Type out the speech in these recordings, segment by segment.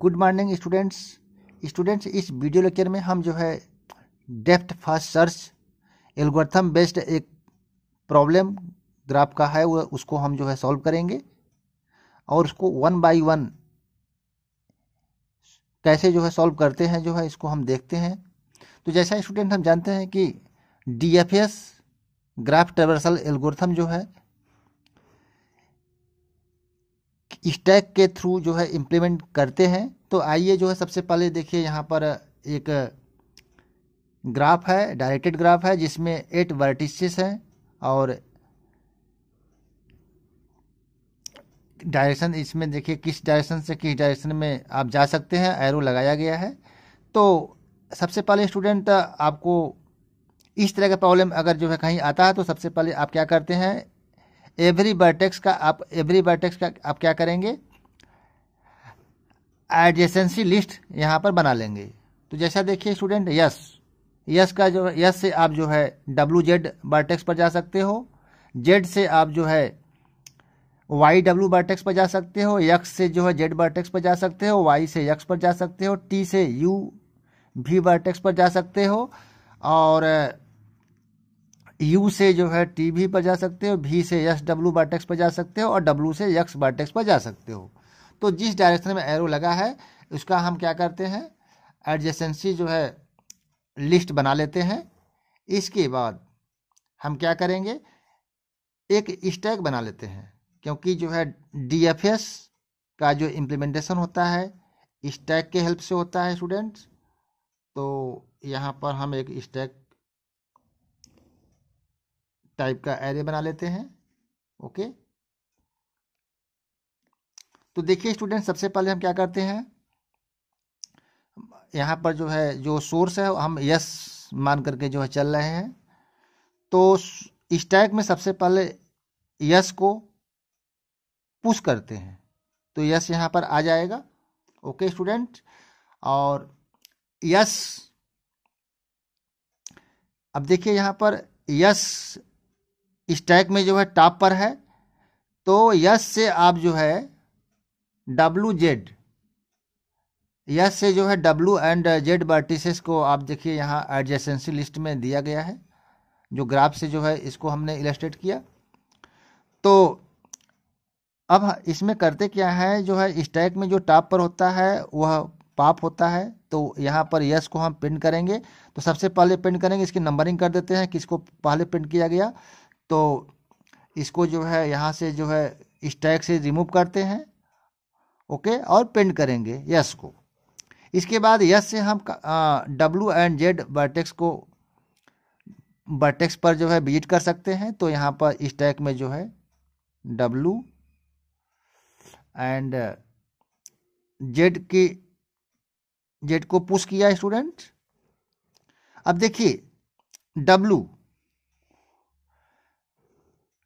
good morning students students इस video lecture में हम जो है depth first search algorithm based एक प्रॉब्लम ग्राफ का है वो उसको हम जो है सॉल्व करेंगे और उसको वन बाय वन कैसे जो है सॉल्व करते हैं जो है इसको हम देखते हैं तो जैसा स्टूडेंट हम जानते हैं कि D F S graph traversal algorithm जो है स्टैक के थ्रू जो है इम्प्लीमेंट करते हैं तो आइए जो है सबसे पहले देखिए यहाँ पर एक ग्राफ है डायरेक्टेड ग्राफ है जिसमें एट वर्टिसेस हैं और डायरेक्शन इसमें देखिए किस डायरेक्शन से किस डायरेक्शन में आप जा सकते हैं एरो लगाया गया है तो सबसे पहले स्टूडेंट आपको इस तरह का प्रॉब्लम अगर जो है कहीं आता है तो सबसे पहले आप क्या करते हैं एवरी वर्टेक्स का आप एवरी वर्टेक्स का आप क्या करेंगे एडजेसेंसी लिस्ट यहाँ पर बना लेंगे तो जैसा देखिए स्टूडेंट यस यस का जो यस से आप जो है डब्ल्यू जेड वर्टेक्स पर जा सकते हो जेड से आप जो है वाई डब्ल्यू वर्टेक्स पर जा सकते हो यक्स से जो है जेड वर्टेक्स पर जा सकते हो वाई से यक्स पर जा सकते हो टी से यू भी वर्टेक्स पर जा सकते हो और यू से जो है टी भी पर जा सकते हो भी से यस डब्लू बाटेक्स पर जा सकते हो और डब्लू से यक्स बाटेक्स पर जा सकते हो तो जिस डायरेक्शन में एरो लगा है उसका हम क्या करते हैं एडजेसेंसी जो है लिस्ट बना लेते हैं इसके बाद हम क्या करेंगे एक स्टैक बना लेते हैं क्योंकि जो है डी एफ एस का जो इम्प्लीमेंटेशन होता है स्टैक के हेल्प से होता है स्टूडेंट्स तो यहाँ पर हम एक स्टैक टाइप का एरे बना लेते हैं ओके तो देखिए स्टूडेंट सबसे पहले हम क्या करते हैं यहाँ पर जो है जो सोर्स है हम यस मान करके जो है चल रहे हैं तो स्टैक में सबसे पहले यस को पुश करते हैं तो यस यहाँ पर आ जाएगा ओके स्टूडेंट और यस अब देखिए यहाँ पर यस स्टैक में जो है टॉप पर है तो यस से आप जो है डब्लू जेड यस से जो है डब्लू एंड जेड वर्टिसेस को आप देखिए यहाँ एडजेसेंसी लिस्ट में दिया गया है जो ग्राफ से जो है इसको हमने इलेस्ट्रेट किया तो अब इसमें करते क्या है जो है स्टैक में जो टॉप पर होता है वह पाप होता है तो यहाँ पर यस को हम प्रिंट करेंगे तो सबसे पहले प्रिंट करेंगे इसकी नंबरिंग कर देते हैं किसको पहले प्रिंट किया गया तो इसको जो है यहाँ से जो है स्टैक से रिमूव करते हैं ओके और पेंट करेंगे यस को इसके बाद यस से हम डब्लू एंड जेड वर्टेक्स को वर्टेक्स पर जो है विजिट कर सकते हैं तो यहाँ पर स्टैक में जो है डब्लू एंड जेड की जेड को पुश किया स्टूडेंट अब देखिए डब्लू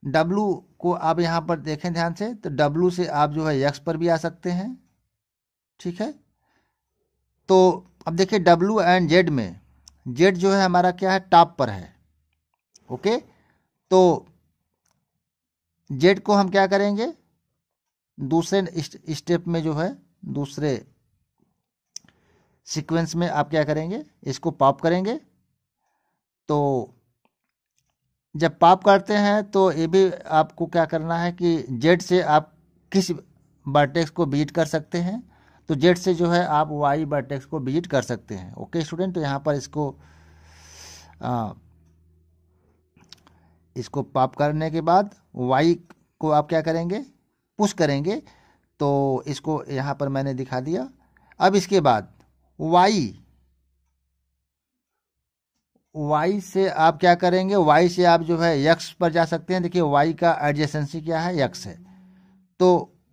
W को आप यहाँ पर देखें ध्यान से तो W से आप जो है यक्स पर भी आ सकते हैं ठीक है तो अब देखिए W एंड जेड में जेड जो है हमारा क्या है टॉप पर है ओके तो जेड को हम क्या करेंगे दूसरे स्टेप में जो है दूसरे सीक्वेंस में आप क्या करेंगे इसको पॉप करेंगे तो जब पाप करते हैं तो ये भी आपको क्या करना है कि जेड से आप किस वर्टेक्स को बीट कर सकते हैं तो जेड से जो है आप वाई वर्टेक्स को बीट कर सकते हैं ओके स्टूडेंट तो यहाँ पर इसको आ, इसको पाप करने के बाद वाई को आप क्या करेंगे पुश करेंगे तो इसको यहाँ पर मैंने दिखा दिया अब इसके बाद वाई वाई से आप क्या करेंगे वाई से आप जो है यक्स पर जा सकते हैं देखिए वाई का एडजेसेंसी क्या है यक्स है तो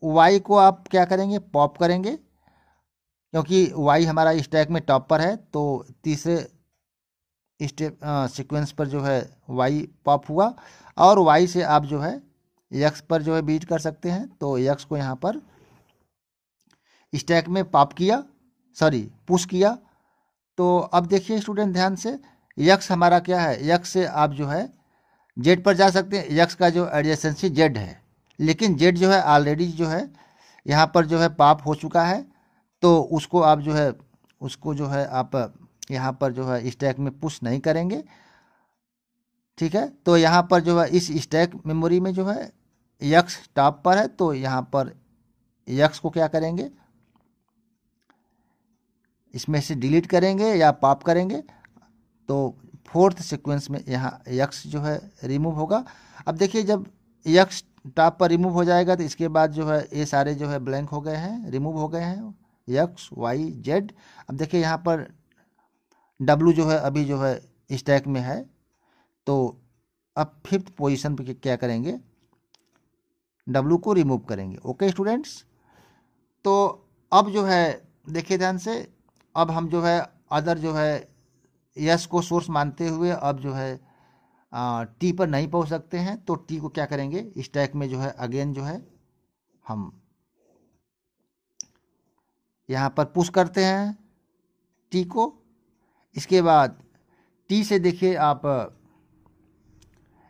वाई को आप क्या करेंगे पॉप करेंगे क्योंकि वाई हमारा स्टैक में टॉप पर है तो तीसरे स्टेप सीक्वेंस पर जो है वाई पॉप हुआ और वाई से आप जो है यक्स पर जो है बीट कर सकते हैं तो यक्स को यहाँ पर स्टैक में पॉप किया सॉरी पुश किया तो अब देखिए स्टूडेंट ध्यान से यक्स हमारा क्या है यक्स से आप जो है जेड पर जा सकते हैं यक्स का जो एडजेसेंसी जेड है लेकिन जेड जो है ऑलरेडी जो है यहाँ पर जो है पाप हो चुका है तो उसको आप जो है उसको जो है आप यहाँ पर जो है स्टैक में पुश नहीं करेंगे ठीक है तो यहाँ पर जो है इस स्टैक मेमोरी में जो है यक्स टॉप पर है तो यहाँ पर यक्स को क्या करेंगे इसमें से डिलीट करेंगे या पाप करेंगे तो फोर्थ सीक्वेंस में यहाँ यक्स जो है रिमूव होगा अब देखिए जब यक्स टॉप पर रिमूव हो जाएगा तो इसके बाद जो है ये सारे जो है ब्लैंक हो गए हैं रिमूव हो गए हैं यक्स वाई जेड अब देखिए यहाँ पर डब्लू जो है अभी जो है स्टैक में है तो अब फिफ्थ पोजिशन पर क्या करेंगे डब्लू को रिमूव करेंगे ओके स्टूडेंट्स तो अब जो है देखिए ध्यान से अब हम जो है अदर जो है यस को सोर्स मानते हुए अब जो है टी पर नहीं पहुंच सकते हैं तो टी को क्या करेंगे स्टैक में जो है अगेन जो है हम यहाँ पर पुश करते हैं टी को इसके बाद टी से देखिए आप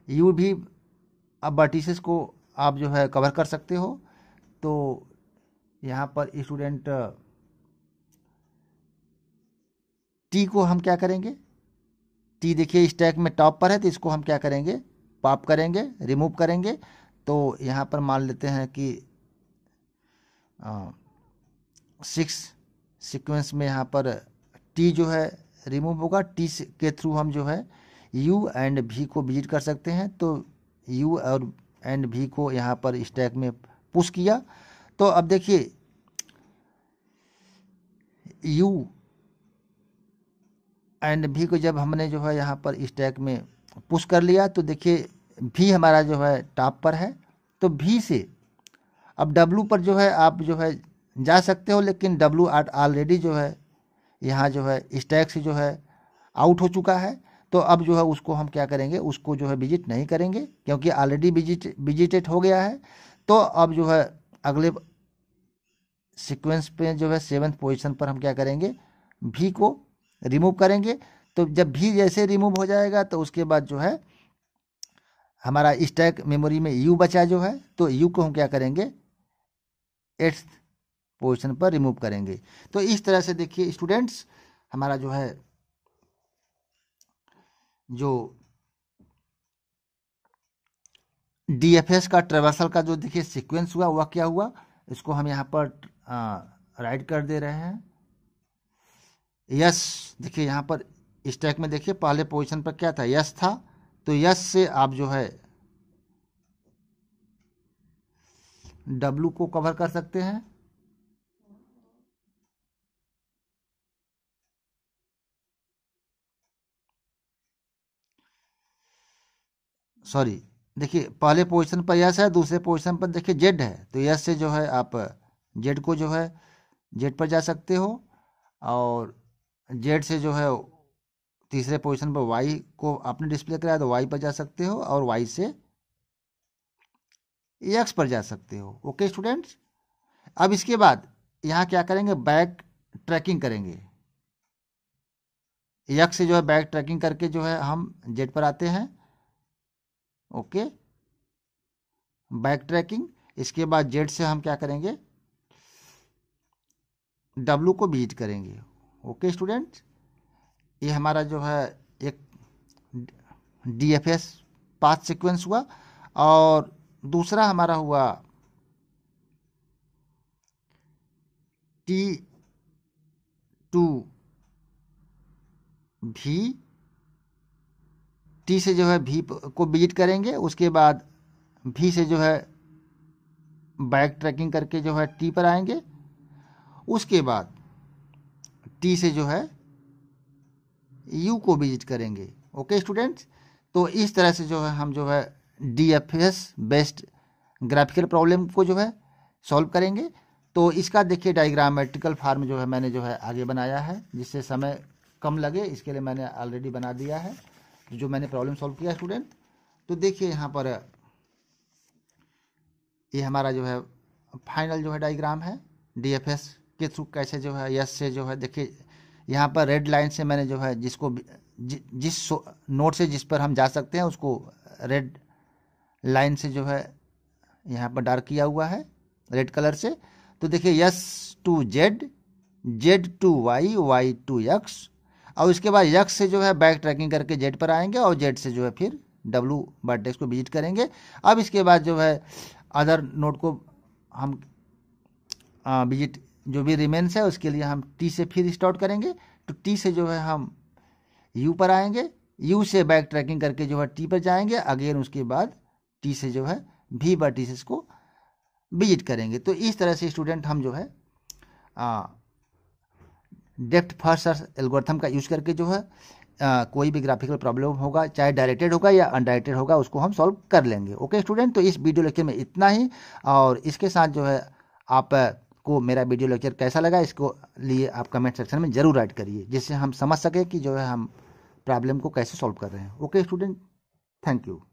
यू भी अब वर्टिसेस को आप जो है कवर कर सकते हो तो यहाँ पर स्टूडेंट टी को हम क्या करेंगे टी देखिए स्टैक में टॉप पर है तो इसको हम क्या करेंगे पॉप करेंगे रिमूव करेंगे तो यहाँ पर मान लेते हैं कि सिक्स सीक्वेंस में यहाँ पर टी जो है रिमूव होगा टी के थ्रू हम जो है यू एंड भी को विजिट कर सकते हैं तो यू और एंड भी को यहाँ पर स्टैक में पुश किया तो अब देखिए यू एंड भी को जब हमने जो है यहाँ पर स्टैक में पुश कर लिया तो देखिए भी हमारा जो है टॉप पर है तो भी से अब डब्लू पर जो है आप जो है जा सकते हो लेकिन डब्लू आर्ट ऑलरेडी जो है यहाँ जो है स्टैक से जो है आउट हो चुका है तो अब जो है उसको हम क्या करेंगे उसको जो है विजिट नहीं करेंगे क्योंकि ऑलरेडी विजिट विजिटेड हो गया है तो अब जो है अगले सिक्वेंस पे जो है सेवन्थ पोजिशन पर हम क्या करेंगे भी को रिमूव करेंगे तो जब भी जैसे रिमूव हो जाएगा तो उसके बाद जो है हमारा स्टैक मेमोरी में यू बचा जो है तो यू को हम क्या करेंगे एट्थ पोजिशन पर रिमूव करेंगे तो इस तरह से देखिए स्टूडेंट्स हमारा जो है जो डीएफएस का ट्रेवर्सल का जो देखिए सीक्वेंस हुआ वह क्या हुआ इसको हम यहाँ पर राइट कर दे रहे हैं यस देखिए यहाँ पर स्टैक में देखिए पहले पोजीशन पर क्या था यस था तो यस से आप जो है डब्लू को कवर कर सकते हैं सॉरी देखिए पहले पोजीशन पर यस है दूसरे पोजीशन पर देखिए जेड है तो यस से जो है आप जेड को जो है जेड पर जा सकते हो और जेड से जो है तीसरे पोजीशन पर वाई को आपने डिस्प्ले कराया तो वाई पर जा सकते हो और वाई से एक्स पर जा सकते हो ओके स्टूडेंट्स अब इसके बाद यहाँ क्या करेंगे बैक ट्रैकिंग करेंगे यक्स से जो है बैक ट्रैकिंग करके जो है हम जेड पर आते हैं ओके बैक ट्रैकिंग इसके बाद जेड से हम क्या करेंगे डब्लू को विजिट करेंगे ओके स्टूडेंट ये हमारा जो है एक D F S path sequence हुआ और दूसरा हमारा हुआ टी टू भी टी से जो है भी को विजिट करेंगे उसके बाद भी से जो है बैक ट्रैकिंग करके जो है टी पर आएंगे उसके बाद टी से जो है यू को विजिट करेंगे ओके स्टूडेंट्स तो इस तरह से जो है हम जो है D F S based graphical problem को जो है सॉल्व करेंगे तो इसका देखिए डायग्रामेटिकल फार्म जो है मैंने जो है आगे बनाया है जिससे समय कम लगे इसके लिए मैंने ऑलरेडी बना दिया है जो मैंने प्रॉब्लम सॉल्व किया स्टूडेंट तो देखिए यहाँ पर ये यह हमारा जो है फाइनल जो है डायग्राम है डी एफ एस के थ्रू कैसे जो है यस से जो है देखिए यहाँ पर रेड लाइन से मैंने जो है जिसको जि, जिस नोट से जिस पर हम जा सकते हैं उसको रेड लाइन से जो है यहाँ पर डार्क किया हुआ है रेड कलर से तो देखिए S to Z Z to Y Y to X और उसके बाद यक्स से जो है बैक ट्रैकिंग करके जेड पर आएंगे और जेड से जो है फिर डब्लू बर्थडे को विजिट करेंगे अब इसके बाद जो है अदर नोट को हम विजिट जो भी रिमेन्स है उसके लिए हम टी से फिर स्टार्ट करेंगे तो टी से जो है हम यू पर आएंगे यू से बैक ट्रैकिंग करके जो है टी पर जाएंगे अगेन उसके बाद टी से जो है भी से को विजिट करेंगे तो इस तरह से स्टूडेंट हम जो है डेप्थ फर्स्ट सर्च एल्गोरिथम का यूज़ करके जो है आ, कोई भी ग्राफिकल प्रॉब्लम होगा चाहे डायरेक्टेड होगा या अनडायरेक्टेड होगा उसको हम सॉल्व कर लेंगे ओके स्टूडेंट तो इस वीडियो लेक्चर में इतना ही और इसके साथ जो है आप आपको मेरा वीडियो लेक्चर कैसा लगा इसको लिए आप कमेंट सेक्शन में ज़रूर ऐड करिए जिससे हम समझ सकें कि जो है हम प्रॉब्लम को कैसे सॉल्व कर रहे हैं ओके स्टूडेंट थैंक यू